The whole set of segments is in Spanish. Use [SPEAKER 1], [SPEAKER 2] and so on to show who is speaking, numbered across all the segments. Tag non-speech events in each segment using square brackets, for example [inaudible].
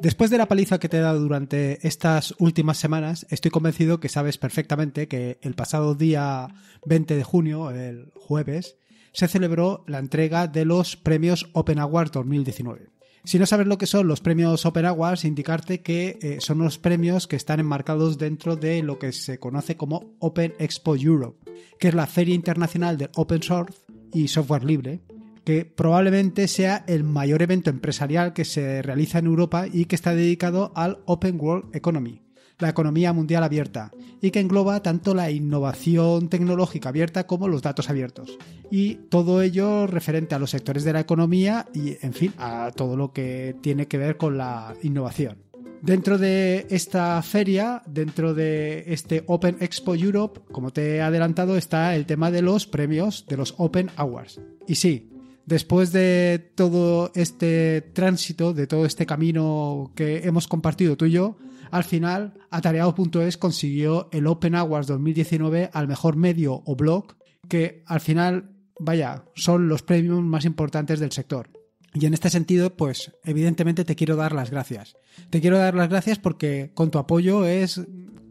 [SPEAKER 1] Después de la paliza que te he dado durante estas últimas semanas, estoy convencido que sabes perfectamente que el pasado día 20 de junio, el jueves, se celebró la entrega de los premios Open Awards 2019. Si no sabes lo que son los premios Open Awards, indicarte que eh, son los premios que están enmarcados dentro de lo que se conoce como Open Expo Europe, que es la feria internacional de open source y software libre, que probablemente sea el mayor evento empresarial que se realiza en Europa y que está dedicado al Open World Economy, la economía mundial abierta, y que engloba tanto la innovación tecnológica abierta como los datos abiertos. Y todo ello referente a los sectores de la economía y, en fin, a todo lo que tiene que ver con la innovación. Dentro de esta feria, dentro de este Open Expo Europe, como te he adelantado, está el tema de los premios de los Open Awards. Y sí, después de todo este tránsito, de todo este camino que hemos compartido tú y yo, al final atareado.es consiguió el Open Awards 2019 al mejor medio o blog, que al final, vaya, son los premios más importantes del sector. Y en este sentido, pues evidentemente te quiero dar las gracias. Te quiero dar las gracias porque con tu apoyo es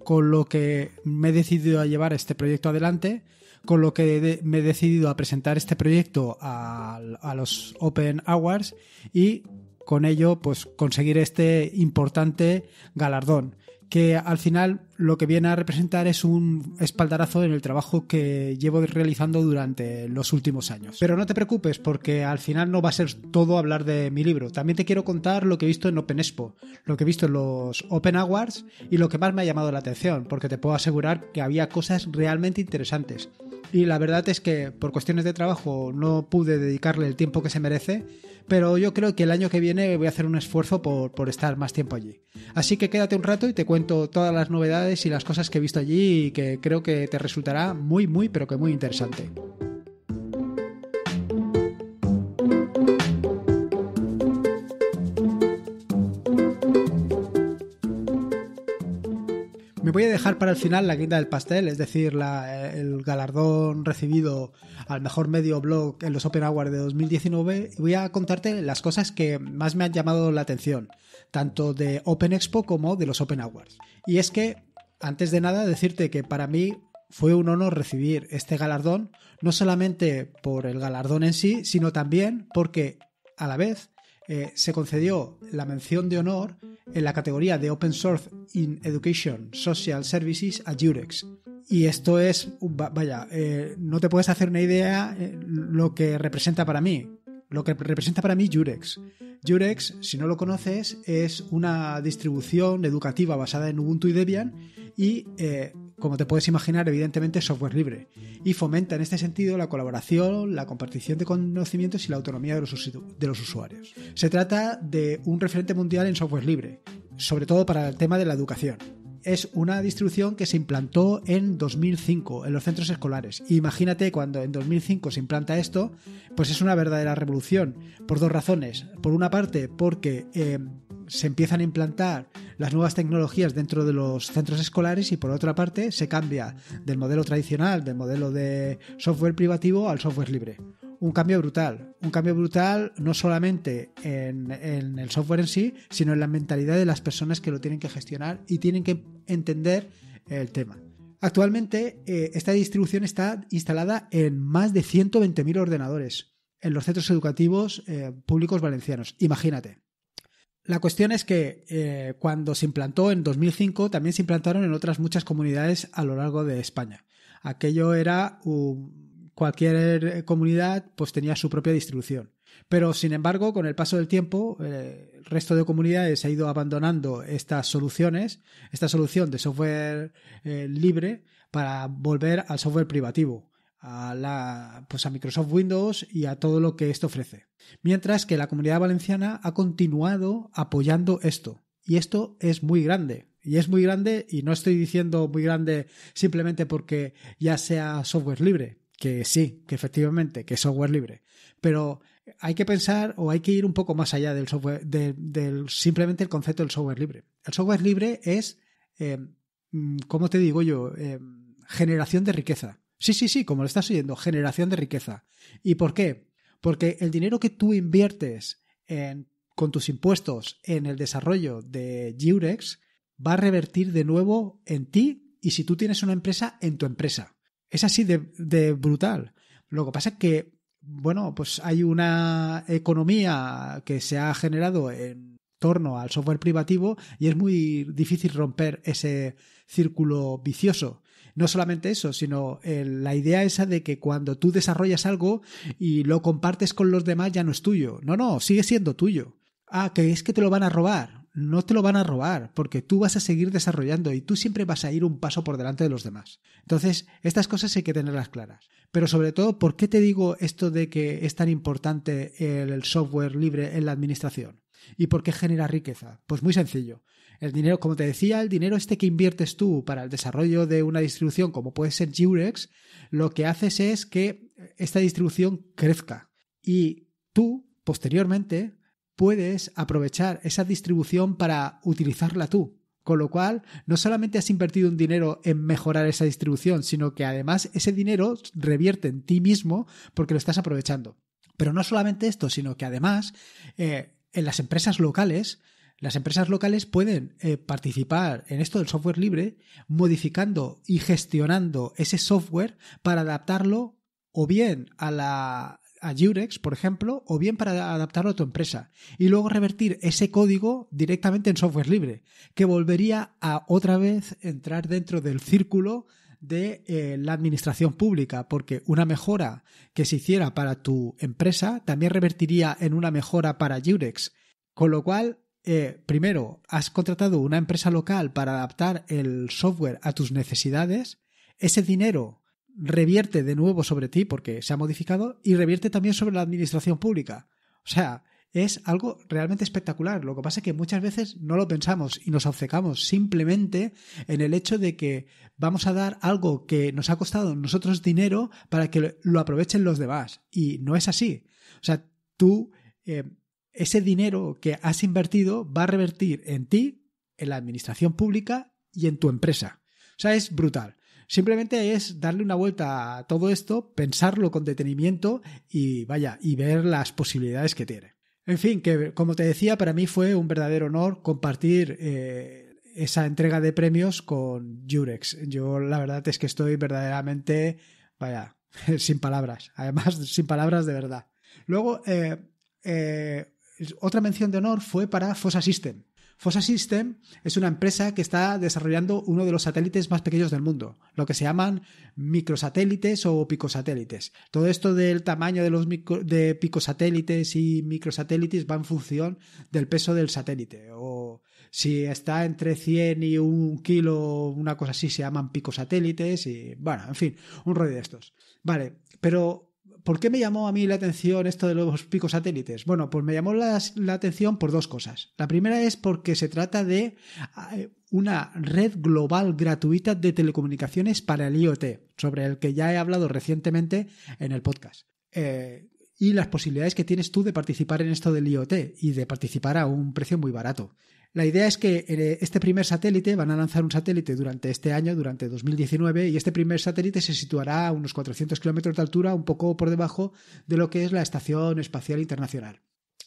[SPEAKER 1] con lo que me he decidido a llevar este proyecto adelante con lo que me he decidido a presentar este proyecto a, los Open Awards y con ello pues conseguir este importante galardón que al final lo que viene a representar es un espaldarazo en el trabajo que llevo realizando durante los últimos años. Pero no te preocupes porque al final no va a ser todo hablar de mi libro. También te quiero contar lo que he visto en Open Expo, lo que he visto en los Open Awards y lo que más me ha llamado la atención, porque te puedo asegurar que había cosas realmente interesantes. Y la verdad es que por cuestiones de trabajo no pude dedicarle el tiempo que se merece, pero yo creo que el año que viene voy a hacer un esfuerzo por, por estar más tiempo allí. Así que quédate un rato y te cuento todas las novedades y las cosas que he visto allí y que creo que te resultará muy, muy, pero que muy interesante. voy a dejar para el final la guinda del pastel, es decir, eh, el galardón recibido al mejor medio blog en los Open Awards de 2019. Voy a contarte las cosas que más me han llamado la atención, tanto de Open Expo como de los Open Awards. Y es que, antes de nada, decirte que para mí fue un honor recibir este galardón, no solamente por el galardón en sí, sino también porque a la vez eh, se concedió la mención de honor en la categoría de Open Source in Education Social Services a Jurex. Y esto es, uh, vaya, eh, no te puedes hacer una idea eh, lo que representa para mí, lo que representa para mí Jurex. Jurex, si no lo conoces, es una distribución educativa basada en Ubuntu y Debian y como te puedes imaginar, evidentemente software libre, y fomenta en este sentido la colaboración, la compartición de conocimientos y la autonomía de los, de los usuarios. Se trata de un referente mundial en software libre, sobre todo para el tema de la educación es una distribución que se implantó en 2005 en los centros escolares. Imagínate cuando en 2005 se implanta esto, pues es una verdadera revolución por dos razones. Por una parte, porque eh, se empiezan a implantar las nuevas tecnologías dentro de los centros escolares y por otra parte se cambia del modelo tradicional, del modelo de software privativo al software libre un cambio brutal. Un cambio brutal no solamente en, el software en sí, sino en la mentalidad de las personas que lo tienen que gestionar y tienen que entender el tema. Actualmente eh, esta distribución está instalada en más de 120.000 ordenadores en los centros educativos eh, públicos valencianos. Imagínate. La cuestión es que eh, cuando se implantó en 2005 también se implantaron en otras muchas comunidades a lo largo de España. Aquello era un, cualquier eh, comunidad pues tenía su propia distribución. Pero, sin embargo, con el paso del tiempo, eh, el resto de comunidades ha ido abandonando estas soluciones, esta solución de software eh, libre, para volver al software privativo, a, la, pues a Microsoft Windows y a todo lo que esto ofrece. Mientras que la comunidad valenciana ha continuado apoyando esto. Y esto es muy grande. Y es muy grande, y no estoy diciendo muy grande simplemente porque ya sea software libre, que sí, que efectivamente, que es software libre, pero hay que pensar o hay que ir un poco más allá del software, del, simplemente el concepto del software libre. El software libre es, eh, mm, ¿cómo te digo yo? Eh, generación de riqueza. Sí, sí, sí, como lo estás oyendo, generación de riqueza. ¿Y por qué? Porque el dinero que tú inviertes en, con tus impuestos en el desarrollo de Jurex va a revertir de nuevo en ti y si tú tienes una empresa, en tu empresa. Es así de, brutal. Lo que pasa es que, bueno, pues hay una economía que se ha generado en torno al software privativo y es muy difícil romper ese círculo vicioso. No solamente eso, sino eh, la idea esa de que cuando tú desarrollas algo y lo compartes con los demás ya no es tuyo. No, no, sigue siendo tuyo. Ah, que es que te lo van a robar no te lo van a robar, porque tú vas a seguir desarrollando y tú siempre vas a ir un paso por delante de los demás. Entonces, estas cosas hay que tenerlas claras. Pero sobre todo, ¿por qué te digo esto de que es tan importante el software libre en la administración? ¿Y por qué genera riqueza? Pues muy sencillo. El dinero, como te decía, el dinero este que inviertes tú para el desarrollo de una distribución como puede ser Jurex, lo que haces es que esta distribución crezca y tú, posteriormente, puedes aprovechar esa distribución para utilizarla tú. Con lo cual, no solamente has invertido un dinero en mejorar esa distribución, sino que además ese dinero revierte en ti mismo porque lo estás aprovechando. Pero no solamente esto, sino que además eh, en las empresas locales, las empresas locales pueden eh, participar en esto del software libre, modificando y gestionando ese software para adaptarlo o bien a la a Jurex, por ejemplo, o bien para adaptarlo a tu empresa y luego revertir ese código directamente en software libre, que volvería a otra vez entrar dentro del círculo de eh, la administración pública, porque una mejora que se hiciera para tu empresa también revertiría en una mejora para Jurex. Con lo cual, eh, primero, has contratado una empresa local para adaptar el software a tus necesidades, ese dinero revierte de nuevo sobre ti porque se ha modificado y revierte también sobre la administración pública. O sea, es algo realmente espectacular. Lo que pasa es que muchas veces no lo pensamos y nos obcecamos simplemente en el hecho de que vamos a dar algo que nos ha costado nosotros dinero para que lo aprovechen los demás. Y no es así. O sea, tú, eh, ese dinero que has invertido va a revertir en ti, en la administración pública y en tu empresa. O sea, es brutal. Simplemente es darle una vuelta a todo esto, pensarlo con detenimiento y vaya, y ver las posibilidades que tiene. En fin, que como te decía, para mí fue un verdadero honor compartir eh, esa entrega de premios con Jurex. Yo la verdad es que estoy verdaderamente, vaya, [laughs] sin palabras. Además, sin palabras de verdad. Luego, eh, eh, otra mención de honor fue para Fosa System. Fossa System es una empresa que está desarrollando uno de los satélites más pequeños del mundo, lo que se llaman microsatélites o picosatélites. Todo esto del tamaño de los de picosatélites y microsatélites va en función del peso del satélite. O si está entre 100 y un kilo, una cosa así, se llaman picosatélites y bueno, en fin, un rollo de estos. Vale, pero ¿por qué me llamó a mí la atención esto de los picos satélites? Bueno, pues me llamó la, atención por dos cosas. La primera es porque se trata de ah, eh, una red global gratuita de telecomunicaciones para el IoT, sobre el que ya he hablado recientemente en el podcast. Eh, y las posibilidades que tienes tú de participar en esto del IoT y de participar a un precio muy barato. La idea es que eh, este primer satélite, van a lanzar un satélite durante este año, durante 2019, y este primer satélite se situará a unos 400 kilómetros de altura, un poco por debajo de lo que es la Estación Espacial Internacional.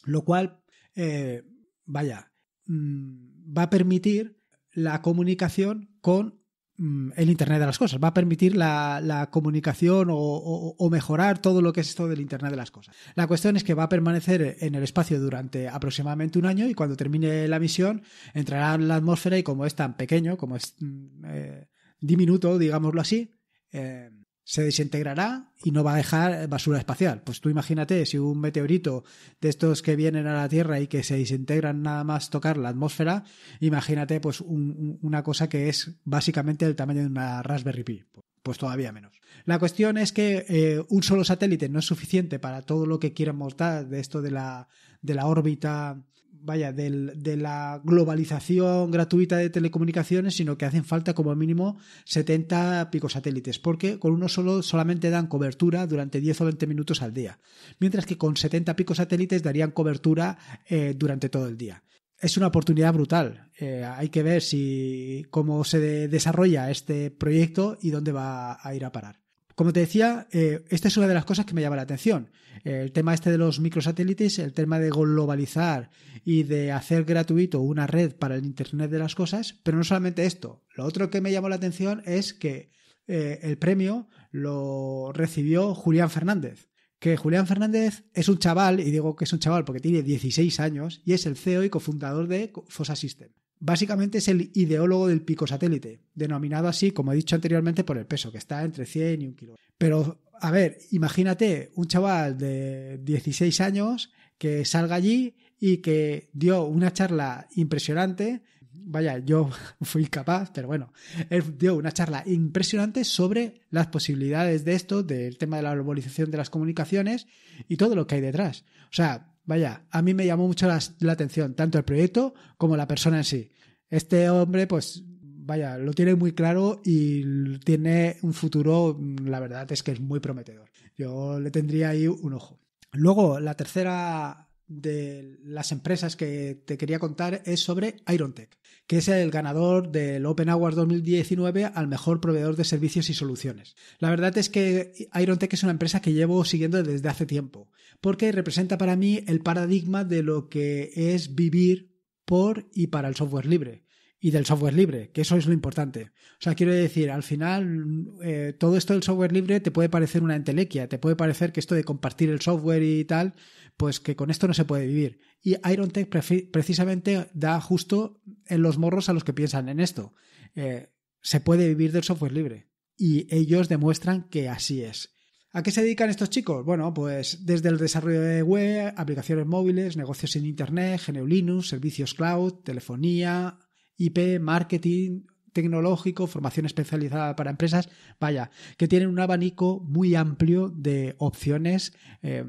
[SPEAKER 1] Lo cual, eh, vaya, mm, va a permitir la comunicación con Mm, el Internet de las Cosas, va a permitir la, comunicación o, mejorar todo lo que es esto del Internet de las Cosas. La cuestión es que va a permanecer en el espacio durante aproximadamente un año y cuando termine la misión entrará en la atmósfera y como es tan pequeño, como es mm, eh, diminuto, digámoslo así, eh, se desintegrará y no va a dejar basura espacial. Pues tú imagínate si un meteorito de estos que vienen a la Tierra y que se desintegran nada más tocar la atmósfera, imagínate pues una cosa que es básicamente el tamaño de una Raspberry Pi. Pues todavía menos. La cuestión es que eh, un solo satélite no es suficiente para todo lo que quieran montar de esto de la, de la órbita vaya, de la globalización gratuita de telecomunicaciones, sino que hacen falta como mínimo 70 satélites, porque con uno solo solamente dan cobertura durante 10 o 20 minutos al día, mientras que con 70 satélites darían cobertura eh, durante todo el día. Es una oportunidad brutal. Eh, hay que ver si cómo se desarrolla este proyecto y dónde va a ir a parar. Como te decía, eh, esta es una de las cosas que me llama la atención. El tema este de los microsatélites, el tema de globalizar y de hacer gratuito una red para el Internet de las cosas, pero no solamente esto. Lo otro que me llamó la atención es que eh, el premio lo recibió Julián Fernández. Que Julián Fernández es un chaval, y digo que es un chaval porque tiene 16 años, y es el CEO y cofundador de Fosa System. Básicamente es el ideólogo del pico satélite, denominado así, como he dicho anteriormente, por el peso, que está entre 100 y 1 kilo. Pero, a ver, imagínate un chaval de 16 años que salga allí y que dio una charla impresionante. Vaya, yo [laughs] fui capaz, pero bueno, él dio una charla impresionante sobre las posibilidades de esto, del tema de la globalización de las comunicaciones y todo lo que hay detrás. O sea, vaya, a mí me llamó mucho la, atención, tanto el proyecto como la persona en sí. Este hombre, pues, vaya, lo tiene muy claro y tiene un futuro, mm, la verdad es que es muy prometedor. Yo le tendría ahí un ojo. Luego, la tercera de las empresas que te quería contar es sobre Irontech que es el ganador del Open Awards 2019 al mejor proveedor de servicios y soluciones. La verdad es que IronTech es una empresa que llevo siguiendo desde hace tiempo, porque representa para mí el paradigma de lo que es vivir por y para el software libre y del software libre, que eso es lo importante. O sea, quiero decir, al final, eh, todo esto del software libre te puede parecer una entelequia, te puede parecer que esto de compartir el software y tal, pues que con esto no se puede vivir. Y Irontech precisamente da justo en los morros a los que piensan en esto. Eh, se puede vivir del software libre. Y ellos demuestran que así es. ¿A qué se dedican estos chicos? Bueno, pues desde el desarrollo de web, aplicaciones móviles, negocios en Internet, GNU servicios cloud, telefonía, IP, marketing tecnológico, formación especializada para empresas, vaya, que tienen un abanico muy amplio de opciones eh,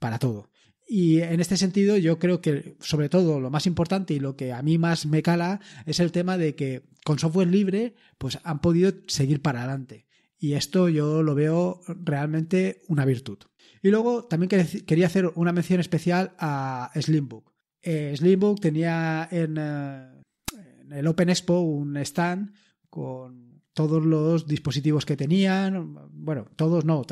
[SPEAKER 1] para todo. Y en este sentido yo creo que sobre todo lo más importante y lo que a mí más me cala es el tema de que con software libre pues han podido seguir para adelante. Y esto yo lo veo realmente una virtud. Y luego también quería hacer una mención especial a Slimbook. Eh, Slimbook tenía eh, en el Open Expo un stand con todos los dispositivos que tenían, bueno, todos no,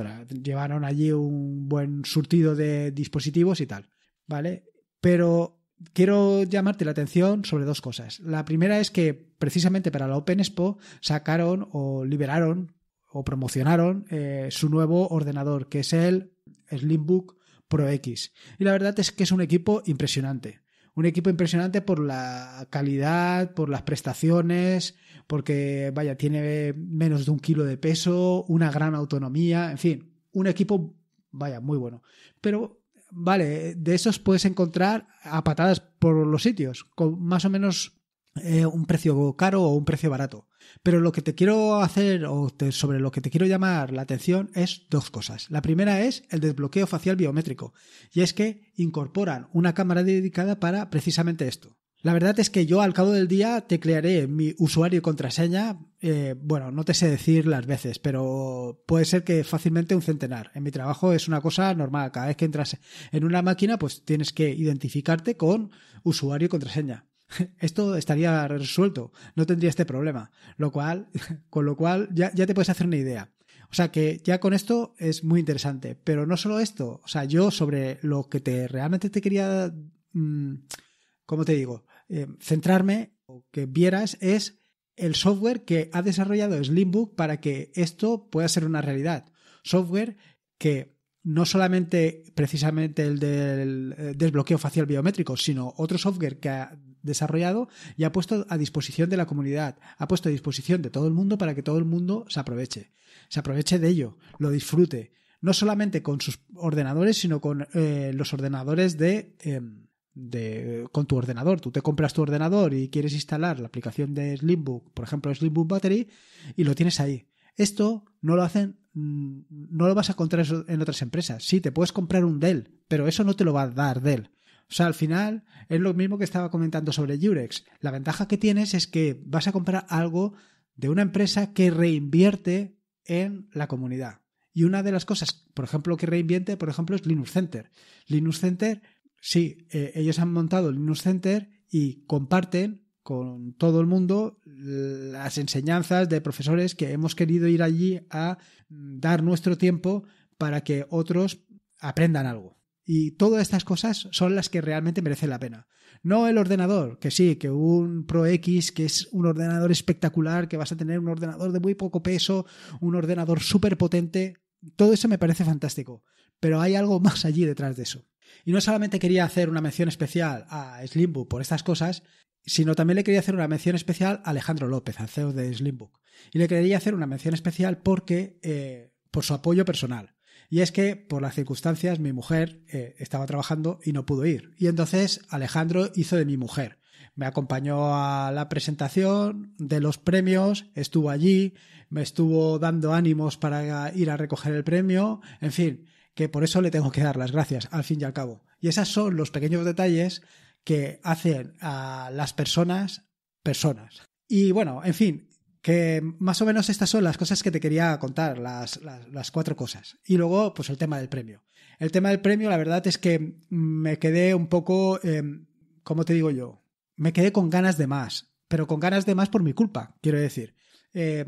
[SPEAKER 1] llevaron allí un buen surtido de dispositivos y tal, ¿vale? Pero quiero llamarte la atención sobre dos cosas. La primera es que precisamente para la Open Expo sacaron o liberaron o promocionaron eh, su nuevo ordenador, que es el Slimbook Pro X. Y la verdad es que es un equipo impresionante un equipo impresionante por la calidad, por las prestaciones, porque, vaya, tiene menos de un kilo de peso, una gran autonomía, en fin, un equipo, vaya, muy bueno. Pero, vale, de esos puedes encontrar a patadas por los sitios, con más o menos eh, un precio caro o un precio barato. Pero lo que te quiero hacer o sobre lo que te quiero llamar la atención es dos cosas. La primera es el desbloqueo facial biométrico. Y es que incorporan una cámara dedicada para precisamente esto. La verdad es que yo al cabo del día teclearé mi usuario y contraseña, eh, bueno, no te sé decir las veces, pero puede ser que fácilmente un centenar. En mi trabajo es una cosa normal, cada vez que entras en una máquina pues tienes que identificarte con usuario y contraseña. [laughs] esto estaría resuelto, no tendría este problema. Lo cual, [laughs] con lo cual ya, te puedes hacer una idea. O sea que ya con esto es muy interesante. Pero no solo esto. O sea, yo sobre lo que te realmente te quería. Mm, ¿Cómo te digo? Eh, centrarme o que vieras es el software que ha desarrollado Slimbook para que esto pueda ser una realidad. Software que no solamente precisamente el del eh, desbloqueo facial biométrico, sino otro software que ha desarrollado y ha puesto a disposición de la comunidad, ha puesto a disposición de todo el mundo para que todo el mundo se aproveche, se aproveche de ello, lo disfrute, no solamente con sus ordenadores, sino con eh, los ordenadores de... Em, de, con tu ordenador. Tú te compras tu ordenador y quieres instalar la aplicación de Slimbook, por ejemplo Slimbook Battery, y lo tienes ahí. Esto no lo hacen, mm, no lo vas a encontrar en otras empresas. Sí, te puedes comprar un Dell, pero eso no te lo va a dar Dell. O sea, al final es lo mismo que estaba comentando sobre Jurex. La ventaja que tienes es que vas a comprar algo de una empresa que reinvierte en la comunidad. Y una de las cosas, por ejemplo, que reinvierte, por ejemplo, es Linux Center. Linux Center, sí, eh, ellos han montado Linux Center y comparten con todo el mundo las enseñanzas de profesores que hemos querido ir allí a dar nuestro tiempo para que otros aprendan algo. Y todas estas cosas son las que realmente merecen la pena. No el ordenador, que sí, que un Pro X, que es un ordenador espectacular, que vas a tener un ordenador de muy poco peso, un ordenador súper potente. Todo eso me parece fantástico. Pero hay algo más allí detrás de eso. Y no solamente quería hacer una mención especial a Slimbook por estas cosas, sino también le quería hacer una mención especial a Alejandro López, al CEO de Slimbook. Y le quería hacer una mención especial porque, eh, por su apoyo personal. Y es que, por las circunstancias, mi mujer eh, estaba trabajando y no pudo ir. Y entonces Alejandro hizo de mi mujer. Me acompañó a la presentación de los premios, estuvo allí, me estuvo dando ánimos para ir a recoger el premio, en fin, que por eso le tengo que dar las gracias, al fin y al cabo. Y esos son los pequeños detalles que hacen a las personas personas. Y bueno, en fin, que más o menos estas son las cosas que te quería contar, las, cuatro cosas. Y luego, pues el tema del premio. El tema del premio, la verdad es que me quedé un poco, em, ¿cómo te digo yo? Me quedé con ganas de más, pero con ganas de más por mi culpa, quiero decir. Eh,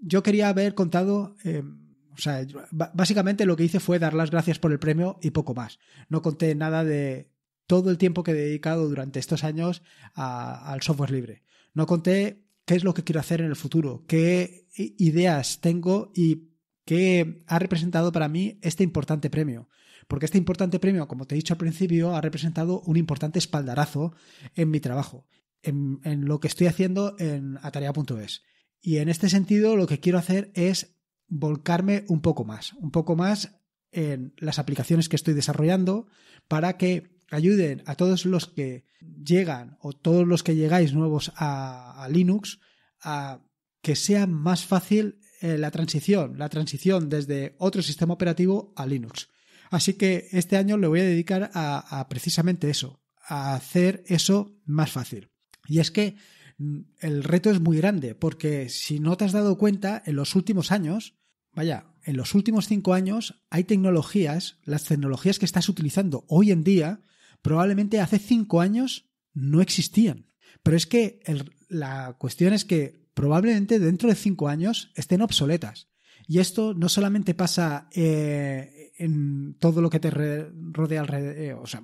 [SPEAKER 1] yo quería haber contado... Em, o sea, básicamente lo que hice fue dar las gracias por el premio y poco más. No conté nada de todo el tiempo que he dedicado durante estos años al software libre. No conté qué es lo que quiero hacer en el futuro, qué ideas tengo y qué ha representado para mí este importante premio. Porque este importante premio, como te he dicho al principio, ha representado un importante espaldarazo en mi trabajo, en, lo que estoy haciendo en atarea.es. Y en este sentido, lo que quiero hacer es volcarme un poco más, un poco más en las aplicaciones que estoy desarrollando para que ayuden a todos los que llegan o todos los que llegáis nuevos a, Linux a que sea más fácil eh, la transición, la transición desde otro sistema operativo a Linux. Así que este año le voy a dedicar a precisamente eso, a hacer eso más fácil. Y es que mm, el reto es muy grande, porque si no te has dado cuenta, en los últimos años, vaya, en los últimos cinco años hay tecnologías, las tecnologías que estás utilizando hoy en día, probablemente hace cinco años no existían. Pero es que la cuestión es que probablemente dentro de cinco años estén obsoletas. Y esto no solamente pasa eh, en todo lo que te rodea alrededor, eh, o sea,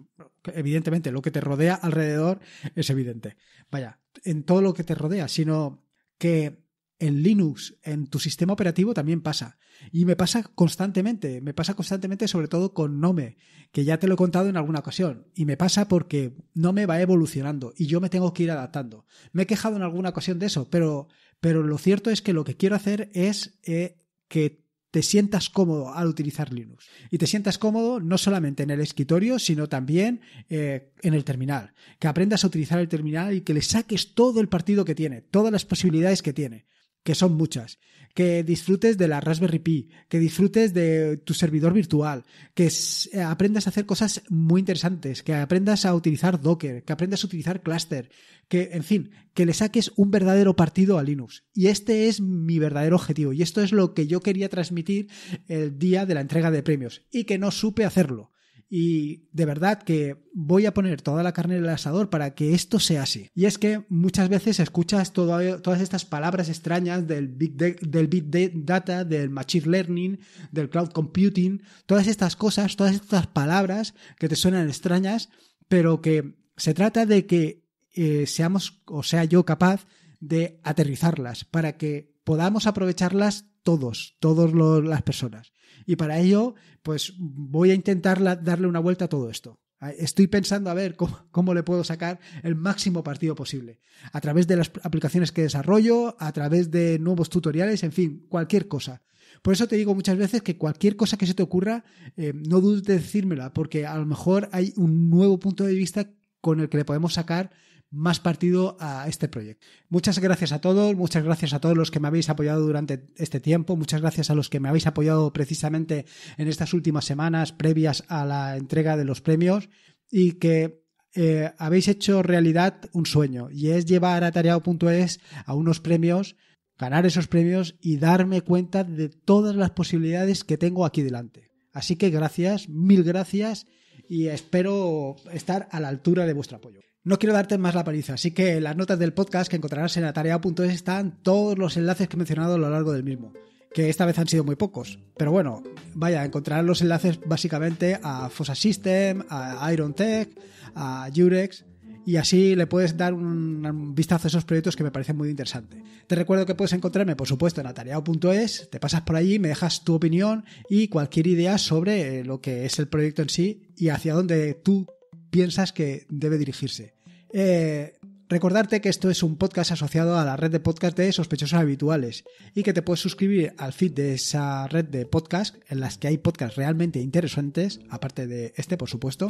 [SPEAKER 1] evidentemente lo que te rodea alrededor es evidente, vaya, en todo lo que te rodea, sino que en Linux, en tu sistema operativo también pasa. Y me pasa constantemente, me pasa constantemente sobre todo con Nome, que ya te lo he contado en alguna ocasión. Y me pasa porque Nome va evolucionando y yo me tengo que ir adaptando. Me he quejado en alguna ocasión de eso, pero, pero lo cierto es que lo que quiero hacer es eh, que te sientas cómodo al utilizar Linux. Y te sientas cómodo no solamente en el escritorio, sino también eh, en el terminal. Que aprendas a utilizar el terminal y que le saques todo el partido que tiene, todas las posibilidades que tiene que son muchas, que disfrutes de la Raspberry Pi, que disfrutes de tu servidor virtual, que eh, aprendas a hacer cosas muy interesantes, que aprendas a utilizar Docker, que aprendas a utilizar Cluster, que, en fin, que le saques un verdadero partido a Linux. Y este es mi verdadero objetivo, y esto es lo que yo quería transmitir el día de la entrega de premios, y que no supe hacerlo. Y de verdad que voy a poner toda la carne en el asador para que esto sea así. Y es que muchas veces escuchas todas estas palabras extrañas del big, del data, del machine learning, del cloud computing, todas estas cosas, todas estas palabras que te suenan extrañas, pero que se trata de que eh, seamos, o sea yo capaz de aterrizarlas para que podamos aprovecharlas todos, todas las personas. Y para ello, pues voy a intentar darle una vuelta a todo esto. Ah, estoy pensando a ver cómo, le puedo sacar el máximo partido posible. A través de las aplicaciones que desarrollo, a través de nuevos tutoriales, en fin, cualquier cosa. Por eso te digo muchas veces que cualquier cosa que se te ocurra, eh, no dudes de decírmela, porque a lo mejor hay un nuevo punto de vista con el que le podemos sacar más partido a este proyecto. Muchas gracias a todos, muchas gracias a todos los que me habéis apoyado durante este tiempo, muchas gracias a los que me habéis apoyado precisamente en estas últimas semanas previas a la entrega de los premios y que eh, habéis hecho realidad un sueño y es llevar a tareao.es a unos premios, ganar esos premios y darme cuenta de todas las posibilidades que tengo aquí delante. Así que gracias, mil gracias y espero estar a la altura de vuestro apoyo. No quiero darte más la paliza, así que las notas del podcast que encontrarás en atareado.es están todos los enlaces que he mencionado a lo largo del mismo, que esta vez han sido muy pocos. Pero bueno, vaya, encontrarás los enlaces básicamente a Fossa System, a Iron Tech, a Jurex, y así le puedes dar un vistazo a esos proyectos que me parecen muy interesantes. Te recuerdo que puedes encontrarme, por supuesto, en atareado.es, te pasas por allí, me dejas tu opinión y cualquier idea sobre eh, lo que es el proyecto en sí y hacia dónde tú piensas que debe dirigirse. Eh, Recordarte que esto es un podcast asociado a la red de podcast de sospechosos habituales y que te puedes suscribir al feed de esa red de podcast en las que hay podcasts realmente interesantes, aparte de este por supuesto,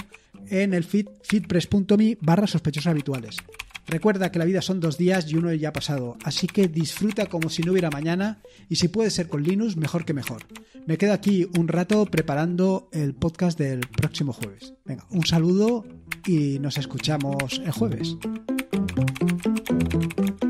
[SPEAKER 1] en el feed feedpress.me barra sospechosos habituales. Recuerda que la vida son dos días y uno ya ha pasado, así que disfruta como si no hubiera mañana y si puede ser con Linux, mejor que mejor. Me quedo aquí un rato preparando el podcast del próximo jueves. Venga, un saludo y nos escuchamos el jueves. Thank you.